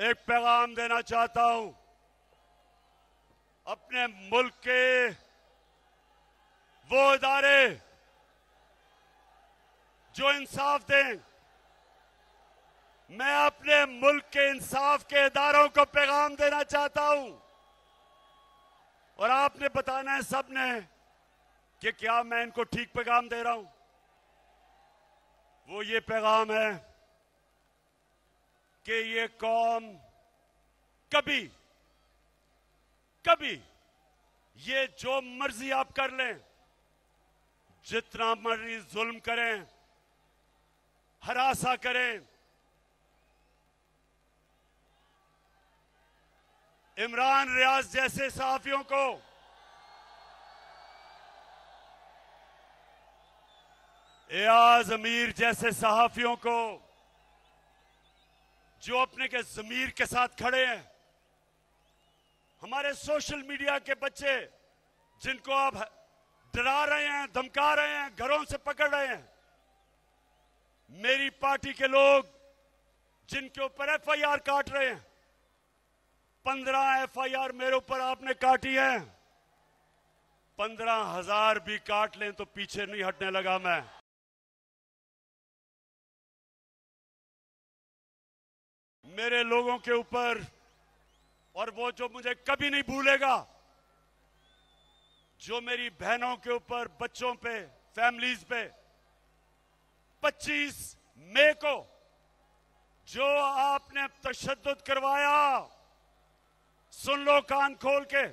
एक पैगाम देना चाहता हूं अपने मुल्क के वो इदारे जो इंसाफ दें मैं अपने मुल्क के इंसाफ के इदारों को पैगाम देना चाहता हूं और आपने बताना है सबने कि क्या मैं इनको ठीक पैगाम दे रहा हूं वो ये पैगाम है कि ये कौम कभी कभी ये जो मर्जी आप कर लें जितना मर्जी जुल्म करें हरासा करें इमरान रियाज जैसे सहाफियों को एयाज अमीर जैसे सहाफियों को जो अपने के जमीर के साथ खड़े हैं हमारे सोशल मीडिया के बच्चे जिनको आप डरा रहे हैं धमका रहे हैं घरों से पकड़ रहे हैं मेरी पार्टी के लोग जिनके ऊपर एफआईआर काट रहे हैं पंद्रह एफआईआर मेरे ऊपर आपने काटी है पंद्रह हजार भी काट लें तो पीछे नहीं हटने लगा मैं मेरे लोगों के ऊपर और वो जो मुझे कभी नहीं भूलेगा जो मेरी बहनों के ऊपर बच्चों पे फैमिलीज पे 25 मई को जो आपने तशद करवाया सुन लो कान खोल के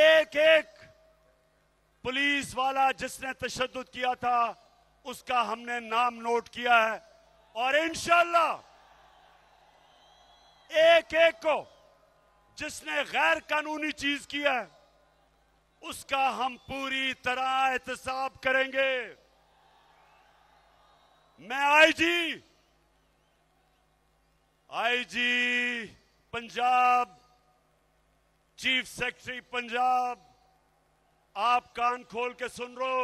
एक एक पुलिस वाला जिसने तशद किया था उसका हमने नाम नोट किया है और इंशाला एक एक को जिसने गैर कानूनी चीज किया है उसका हम पूरी तरह एहतसाब करेंगे मैं IG IG Punjab chief secretary Punjab आप कान खोल के सुन रो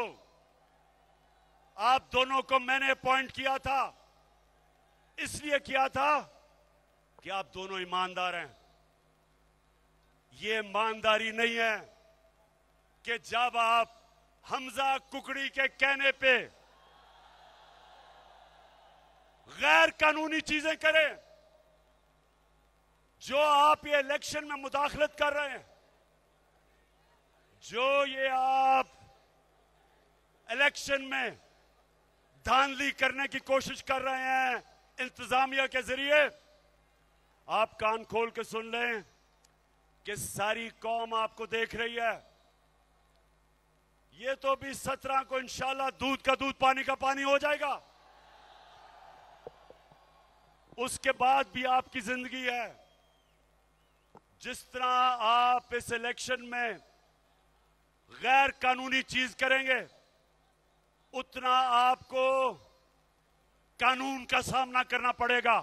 आप दोनों को मैंने अपॉइंट किया था इसलिए किया था कि आप दोनों ईमानदार हैं ये ईमानदारी नहीं है कि जब आप हमजा कुकड़ी के कहने पे गैर कानूनी चीजें करें जो आप ये इलेक्शन में मुदाखलत कर रहे हैं जो ये आप इलेक्शन में धांधली करने की कोशिश कर रहे हैं इंतजामिया के जरिए आप कान खोल के सुन लें कि सारी कौम आपको देख रही है ये तो भी सत्रह को इंशाला दूध का दूध पानी का पानी हो जाएगा उसके बाद भी आपकी जिंदगी है जिस तरह आप इस इलेक्शन में गैर कानूनी चीज करेंगे उतना आपको कानून का सामना करना पड़ेगा